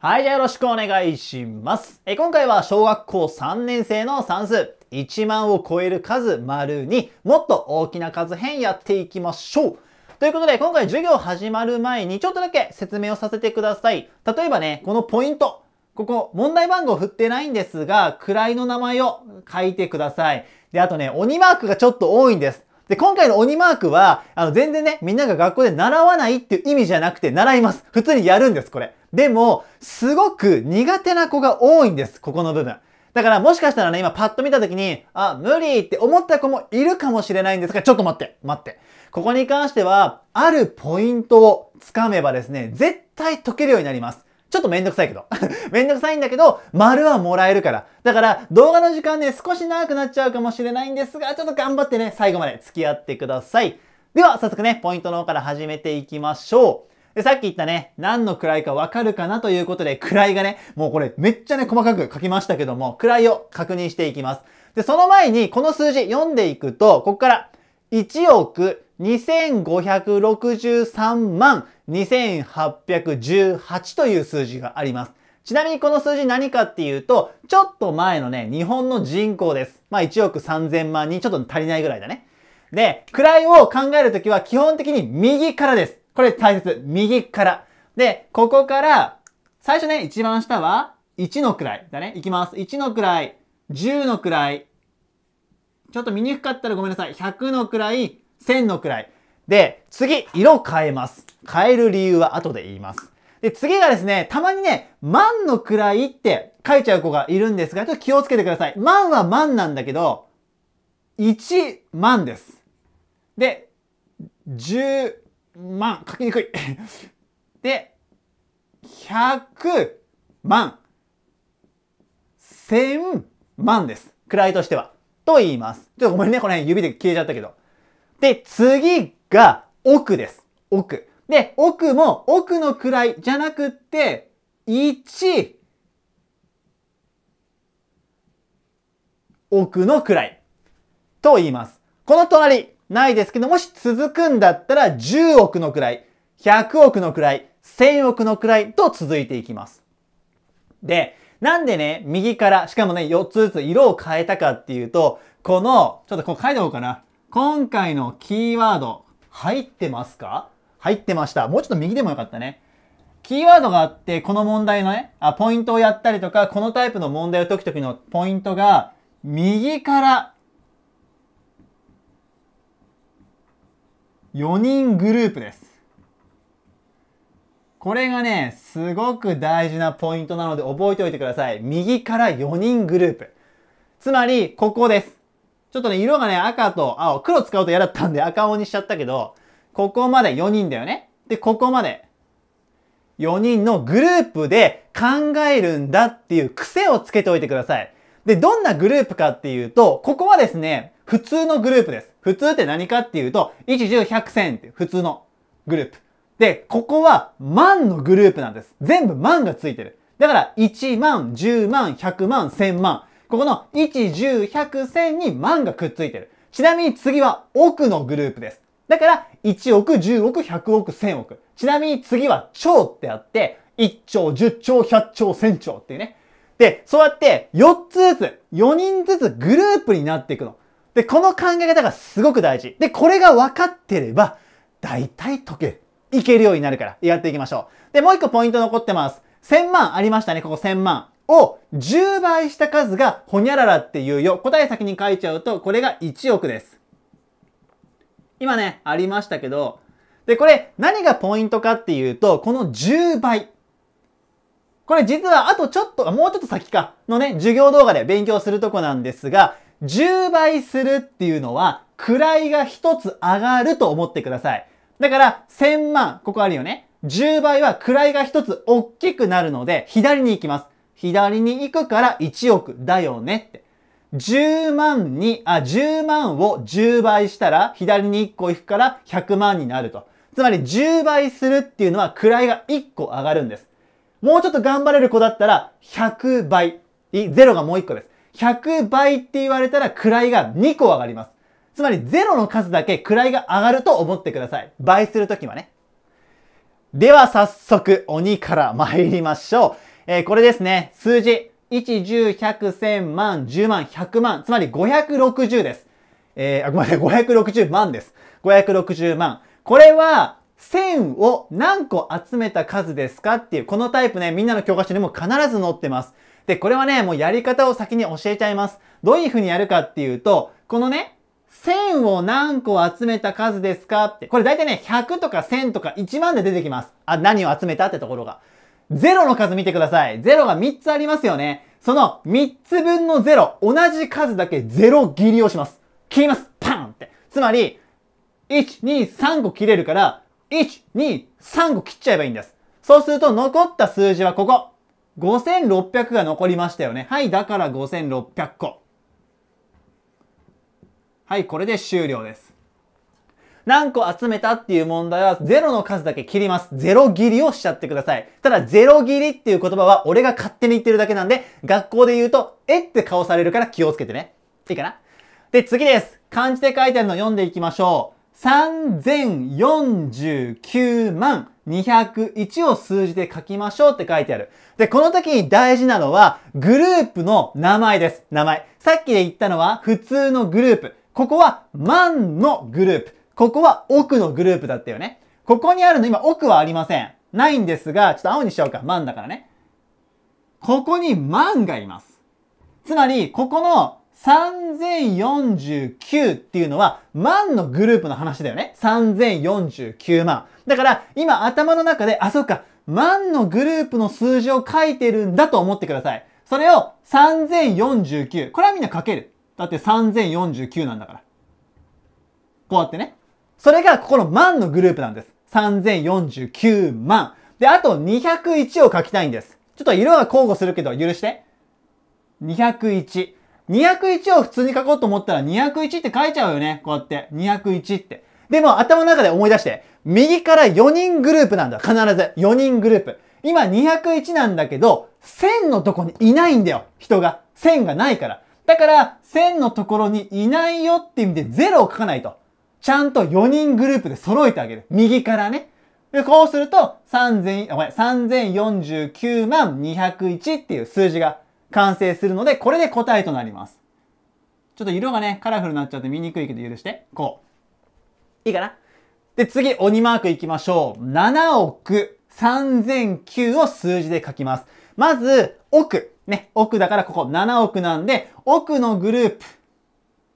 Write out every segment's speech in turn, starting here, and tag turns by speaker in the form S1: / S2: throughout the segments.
S1: はい、じゃあよろしくお願いします。え今回は小学校3年生の算数。1万を超える数丸にもっと大きな数変やっていきましょう。ということで、今回授業始まる前にちょっとだけ説明をさせてください。例えばね、このポイント。ここ、問題番号振ってないんですが、位の名前を書いてください。で、あとね、鬼マークがちょっと多いんです。で、今回の鬼マークは、あの、全然ね、みんなが学校で習わないっていう意味じゃなくて、習います。普通にやるんです、これ。でも、すごく苦手な子が多いんです、ここの部分。だからもしかしたらね、今パッと見た時に、あ、無理って思った子もいるかもしれないんですが、ちょっと待って、待って。ここに関しては、あるポイントをつかめばですね、絶対解けるようになります。ちょっとめんどくさいけど。めんどくさいんだけど、丸はもらえるから。だから、動画の時間ね、少し長くなっちゃうかもしれないんですが、ちょっと頑張ってね、最後まで付き合ってください。では、早速ね、ポイントの方から始めていきましょう。で、さっき言ったね、何の位かわかるかなということで、位がね、もうこれめっちゃね、細かく書きましたけども、位を確認していきます。で、その前にこの数字読んでいくと、ここから1億2563万2818という数字があります。ちなみにこの数字何かっていうと、ちょっと前のね、日本の人口です。まあ1億3000万人、ちょっと足りないぐらいだね。で、位を考えるときは基本的に右からです。これ大切。右から。で、ここから、最初ね、一番下は1の位だね。いきます。1の位、10の位、ちょっと見にくかったらごめんなさい。100の位、1000の位。で、次、色変えます。変える理由は後で言います。で、次がですね、たまにね、万の位って書いちゃう子がいるんですが、ちょっと気をつけてください。万は万なんだけど、1万です。で、10万、書きにくい。で、100万、1000万です。位としては。と言います。ちょっとごめんね、この辺指で消えちゃったけど。で、次が、奥です。奥。で、奥も奥の位じゃなくって、1、奥の位と言います。この隣、ないですけど、もし続くんだったら10億の位、100億の位、1000億の位と続いていきます。で、なんでね、右から、しかもね、4つずつ色を変えたかっていうと、この、ちょっとこう書いておこうかな。今回のキーワード、入ってますか入ってました。もうちょっと右でもよかったね。キーワードがあって、この問題のね、あ、ポイントをやったりとか、このタイプの問題を解くときのポイントが、右から4人グループです。これがね、すごく大事なポイントなので覚えておいてください。右から4人グループ。つまり、ここです。ちょっとね、色がね、赤と青、黒使うと嫌だったんで赤青にしちゃったけど、ここまで4人だよね。で、ここまで4人のグループで考えるんだっていう癖をつけておいてください。で、どんなグループかっていうと、ここはですね、普通のグループです。普通って何かっていうと、1、10、100、1000って普通のグループ。で、ここは万のグループなんです。全部万がついてる。だから、1万、10万、100万、1000万。ここの1、10、100、1000に万がくっついてる。ちなみに次は奥のグループです。だから、1億、10億、100億、1000億。ちなみに次は兆ってあって、1兆、10兆、100兆、1000兆っていうね。で、そうやって4つずつ、4人ずつグループになっていくの。で、この考え方がすごく大事。で、これが分かってれば、大体解ける。いけるようになるから、やっていきましょう。で、もう一個ポイント残ってます。1000万ありましたね、ここ1000万。を10倍した数がほにゃららっていうよ。答え先に書いちゃうと、これが1億です。今ね、ありましたけど、で、これ何がポイントかっていうと、この10倍。これ実はあとちょっと、もうちょっと先か、のね、授業動画で勉強するとこなんですが、10倍するっていうのは、位が1つ上がると思ってください。だから、1000万、ここあるよね。10倍は位が1つ大きくなるので、左に行きます。左に行くから1億だよねって。10万に、あ、10万を10倍したら、左に1個行くから100万になると。つまり10倍するっていうのは位が1個上がるんです。もうちょっと頑張れる子だったら100倍。0がもう1個です。100倍って言われたら位が2個上がります。つまり0の数だけ位が上がると思ってください。倍するときはね。では早速鬼から参りましょう。えー、これですね。数字。1、10、100、万、10万、100万、つまり560です。えー、あ、ごめんなさい、560万です。560万。これは、1000を何個集めた数ですかっていう、このタイプね、みんなの教科書にも必ず載ってます。で、これはね、もうやり方を先に教えちゃいます。どういうふうにやるかっていうと、このね、1000を何個集めた数ですかって、これ大体ね、100とか1000とか1万で出てきます。あ、何を集めたってところが。ゼロの数見てください。ゼロが3つありますよね。その3つ分のゼロ、同じ数だけゼロ切りをします。切ります。パンって。つまり、1、2、3個切れるから、1、2、3個切っちゃえばいいんです。そうすると残った数字はここ。5600が残りましたよね。はい、だから5600個。はい、これで終了です。何個集めたっていう問題は0の数だけ切ります。0切りをしちゃってください。ただ0切りっていう言葉は俺が勝手に言ってるだけなんで、学校で言うと、えって顔されるから気をつけてね。いいかなで、次です。漢字で書いてあるの読んでいきましょう。3049万201を数字で書きましょうって書いてある。で、この時に大事なのはグループの名前です。名前。さっきで言ったのは普通のグループ。ここは万のグループ。ここは奥のグループだったよね。ここにあるの今奥はありません。ないんですが、ちょっと青にしちおうか。万だからね。ここに万がいます。つまり、ここの3049っていうのは万のグループの話だよね。3049万。だから、今頭の中で、あ、そっか、万のグループの数字を書いてるんだと思ってください。それを3049。これはみんな書ける。だって3049なんだから。こうやってね。それがここの万のグループなんです。3049万。で、あと201を書きたいんです。ちょっと色は交互するけど、許して。201。201を普通に書こうと思ったら201って書いちゃうよね。こうやって。201って。でも頭の中で思い出して。右から4人グループなんだ。必ず。4人グループ。今201なんだけど、1000のとこにいないんだよ。人が。1000がないから。だから、1000のところにいないよって意味で0を書かないと。ちゃんと4人グループで揃えてあげる。右からね。で、こうすると、3000、ごめん、3049万201っていう数字が完成するので、これで答えとなります。ちょっと色がね、カラフルになっちゃって見にくいけど許して。こう。いいかなで、次、鬼マークいきましょう。7億3009を数字で書きます。まず、奥。ね、奥だからここ7億なんで、奥のグループ。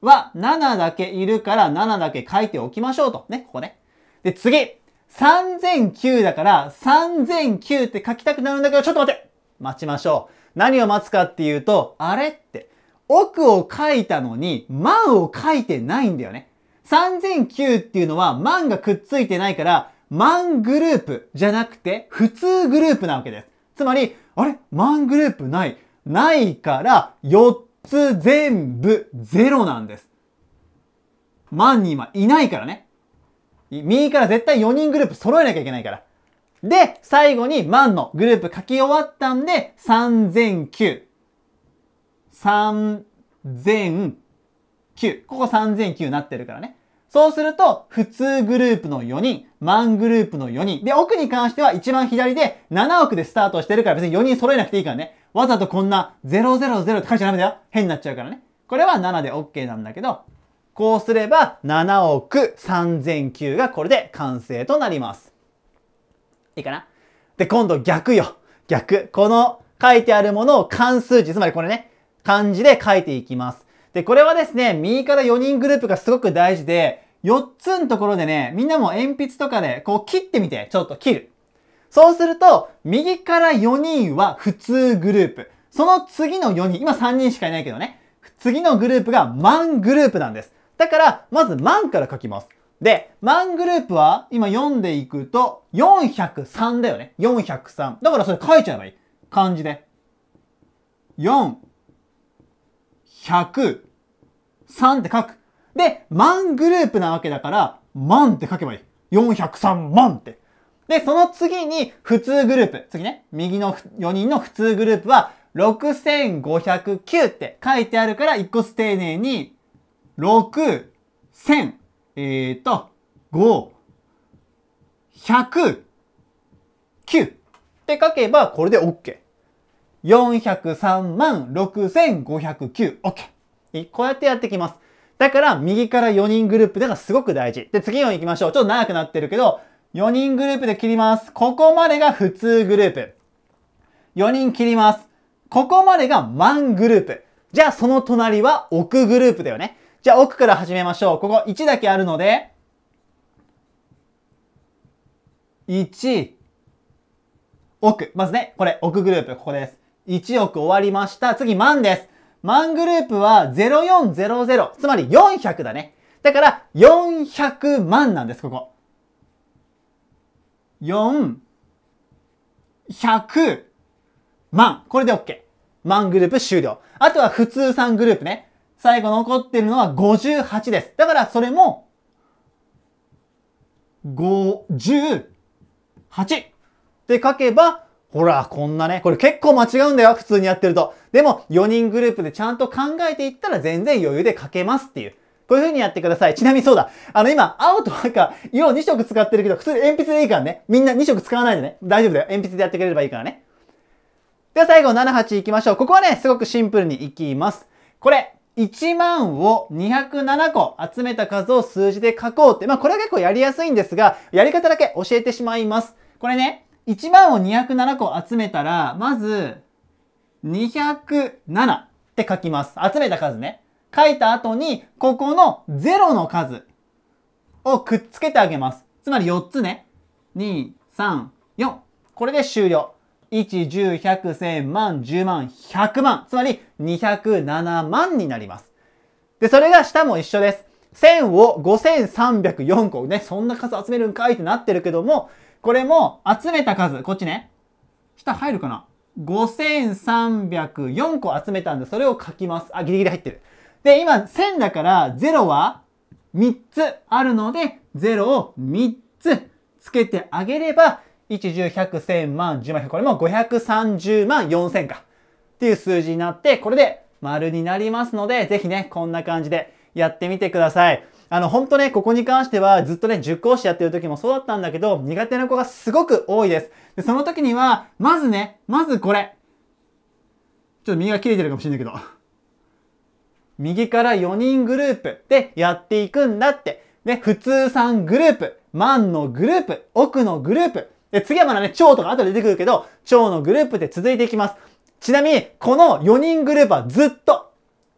S1: は7だけいるから7だけ書いておきましょうと。ね、ここね。で、次 !3009 だから3009って書きたくなるんだけど、ちょっと待って待ちましょう。何を待つかっていうと、あれって、奥を書いたのに、万を書いてないんだよね。3009っていうのは万がくっついてないから、万グループじゃなくて、普通グループなわけです。つまり、あれ万グループない。ないから、4つ全部ゼロなんです。万人はいないからね。右から絶対4人グループ揃えなきゃいけないから。で、最後に万のグループ書き終わったんで、3009。3009。ここ3009になってるからね。そうすると、普通グループの4人、ングループの4人。で、奥に関しては一番左で7億でスタートしてるから別に4人揃えなくていいからね。わざとこんな000って書いちゃダメだよ。変になっちゃうからね。これは7で OK なんだけど、こうすれば7億3009がこれで完成となります。いいかなで、今度逆よ。逆。この書いてあるものを関数値、つまりこれね、漢字で書いていきます。で、これはですね、右から4人グループがすごく大事で、4つのところでね、みんなも鉛筆とかでこう切ってみて、ちょっと切る。そうすると、右から4人は普通グループ。その次の4人、今3人しかいないけどね、次のグループがマングループなんです。だから、まずマンから書きます。で、マングループは、今読んでいくと、403だよね。403。だからそれ書いちゃえばいい。漢字で。4、100、三って書く。で、万グループなわけだから、万って書けばいい。403万って。で、その次に普通グループ。次ね、右の4人の普通グループは、6509って書いてあるから、一個ずつ丁寧に、6、千、0 0 0えっ、ー、と、5、1九。0 9って書けば、これで OK。403万6509、OK。こうやってやってきます。だから、右から4人グループでがすごく大事。で、次の行きましょう。ちょっと長くなってるけど、4人グループで切ります。ここまでが普通グループ。4人切ります。ここまでが満グループ。じゃあ、その隣は奥グループだよね。じゃあ、奥から始めましょう。ここ1だけあるので、1、奥。まずね、これ、奥グループ、ここです。1億終わりました。次、万です。万グループは0400、つまり400だね。だから、400万なんです、ここ。4、100万。これで OK。万グループ終了。あとは普通3グループね。最後残ってるのは58です。だからそれも、58って書けば、ほら、こんなね。これ結構間違うんだよ、普通にやってると。でも、4人グループでちゃんと考えていったら全然余裕で書けますっていう。こういう風にやってください。ちなみにそうだ。あの今、青と赤、色2色使ってるけど、普通に鉛筆でいいからね。みんな2色使わないでね。大丈夫だよ。鉛筆でやってくれればいいからね。では最後、7、8行きましょう。ここはね、すごくシンプルに行きます。これ、1万を207個集めた数を数字で書こうって。まあ、これは結構やりやすいんですが、やり方だけ教えてしまいます。これね、1万を207個集めたら、まず、207って書きます。集めた数ね。書いた後に、ここの0の数をくっつけてあげます。つまり4つね。2、3、4。これで終了。1、10、100、1000万、10万、100万。つまり207万になります。で、それが下も一緒です。1000を5304個ね、そんな数集めるんかいってなってるけども、これも集めた数、こっちね。下入るかな ?5304 個集めたんで、それを書きます。あ、ギリギリ入ってる。で、今、1000だから、0は3つあるので、0を3つつけてあげれば、1、10、100、1000万、10万、これも530万4000か。っていう数字になって、これで丸になりますので、ぜひね、こんな感じでやってみてください。あの、ほんとね、ここに関してはずっとね、塾講師やってる時もそうだったんだけど、苦手な子がすごく多いです。で、その時には、まずね、まずこれ。ちょっと右が切れてるかもしれないけど。右から4人グループでやっていくんだって。で、普通3グループ、万のグループ、奥のグループ。で、次はまだね、蝶とか後で出てくるけど、蝶のグループで続いていきます。ちなみに、この4人グループはずっと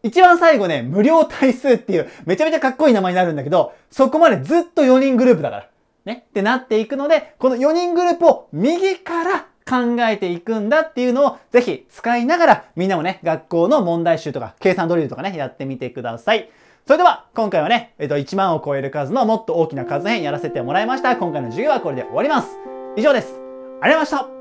S1: 一番最後ね、無料対数っていう、めちゃめちゃかっこいい名前になるんだけど、そこまでずっと4人グループだから。ね。ってなっていくので、この4人グループを右から考えていくんだっていうのをぜひ使いながらみんなもね、学校の問題集とか計算ドリルとかね、やってみてください。それでは今回はね、えっと、1万を超える数のもっと大きな数編やらせてもらいました。今回の授業はこれで終わります。以上です。ありがとうございました。